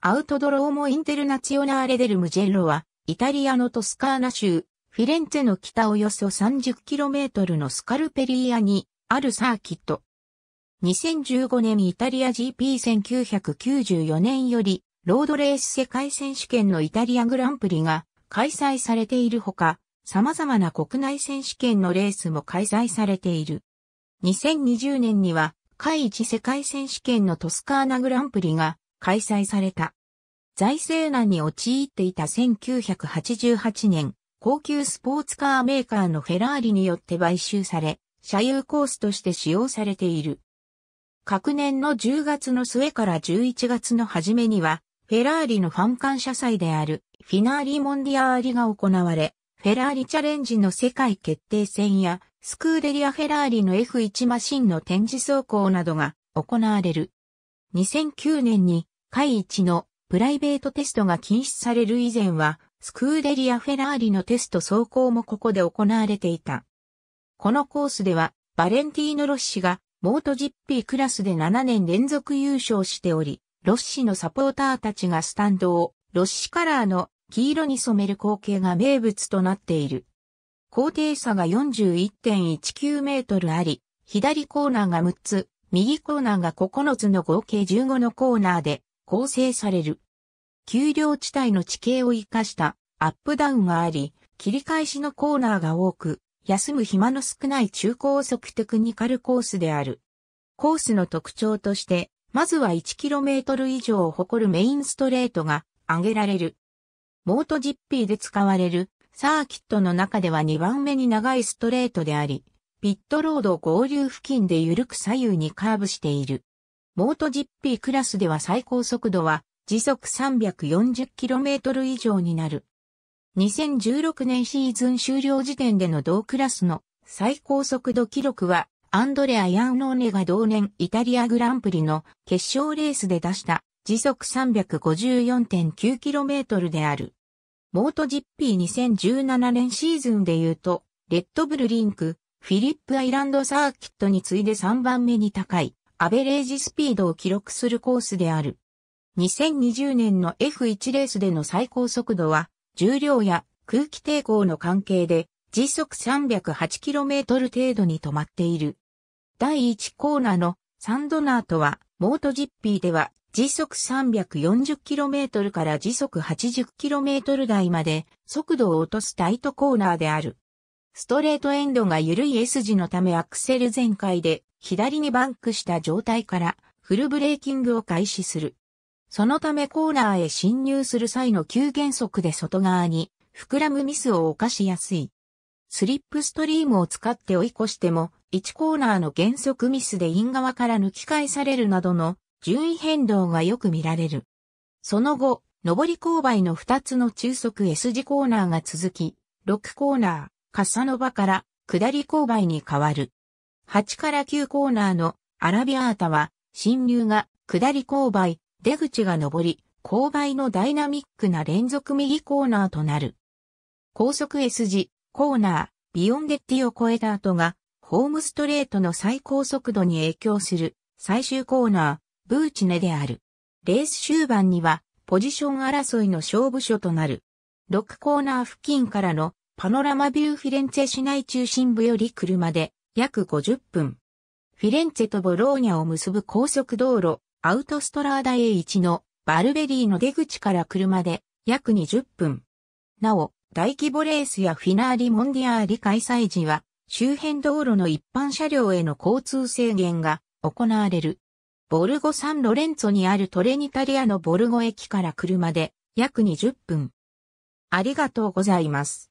アウトドローモインテルナチオナーレデルムジェロは、イタリアのトスカーナ州、フィレンツェの北およそ 30km のスカルペリーアにあるサーキット。2015年イタリア GP1994 年より、ロードレース世界選手権のイタリアグランプリが開催されているほか、様々な国内選手権のレースも開催されている。2020年には、海一世界選手権のトスカーナグランプリが開催された。財政難に陥っていた1988年、高級スポーツカーメーカーのフェラーリによって買収され、車輸コースとして使用されている。各年の10月の末から11月の初めには、フェラーリのファン感謝祭であるフィナーリ・モンディアーリが行われ、フェラーリチャレンジの世界決定戦や、スクーデリア・フェラーリの F1 マシンの展示走行などが行われる。2009年に、会一のプライベートテストが禁止される以前は、スクーデリア・フェラーリのテスト走行もここで行われていた。このコースでは、バレンティーノ・ロッシが、モートジッピークラスで7年連続優勝しており、ロッシのサポーターたちがスタンドを、ロッシカラーの黄色に染める光景が名物となっている。高低差が41.19メートルあり、左コーナーが6つ、右コーナーが9つの合計15のコーナーで、構成される。丘陵地帯の地形を活かしたアップダウンがあり、切り返しのコーナーが多く、休む暇の少ない中高速テクニカルコースである。コースの特徴として、まずは 1km 以上を誇るメインストレートが挙げられる。モートジッピーで使われるサーキットの中では2番目に長いストレートであり、ピットロード合流付近で緩く左右にカーブしている。モート GP クラスでは最高速度は時速 340km 以上になる。2016年シーズン終了時点での同クラスの最高速度記録はアンドレア・ヤンノーネが同年イタリアグランプリの決勝レースで出した時速 354.9km である。モート GP2017 年シーズンで言うと、レッドブルリンク、フィリップアイランドサーキットに次いで3番目に高いアベレージスピードを記録するコースである。2020年の F1 レースでの最高速度は、重量や空気抵抗の関係で、時速 308km 程度に止まっている。第1コーナーのサンドナートは、モートジッピーでは時速 340km から時速 80km 台まで速度を落とすタイトコーナーである。ストレートエンドが緩い S 字のためアクセル全開で左にバンクした状態からフルブレーキングを開始する。そのためコーナーへ進入する際の急減速で外側に膨らむミスを犯しやすい。スリップストリームを使って追い越しても1コーナーの減速ミスでイン側から抜き返されるなどの順位変動がよく見られる。その後、上り勾配の2つの中速 S 字コーナーが続き、6コーナー、カッサノバから下り勾配に変わる。8から9コーナーのアラビアータは、進入が下り勾配、出口が上り、勾配のダイナミックな連続右コーナーとなる。高速 S 字、コーナー、ビヨンデッティを超えた後が、ホームストレートの最高速度に影響する最終コーナー、ブーチネである。レース終盤には、ポジション争いの勝負所となる。6コーナー付近からのパノラマビューフィレンツェ市内中心部より車で約50分。フィレンツェとボローニャを結ぶ高速道路、アウトストラーダ A1 のバルベリーの出口から車で約20分。なお、大規模レースやフィナーリモンディアーリ開催時は、周辺道路の一般車両への交通制限が行われる。ボルゴ・サン・ロレンツォにあるトレニタリアのボルゴ駅から車で約20分。ありがとうございます。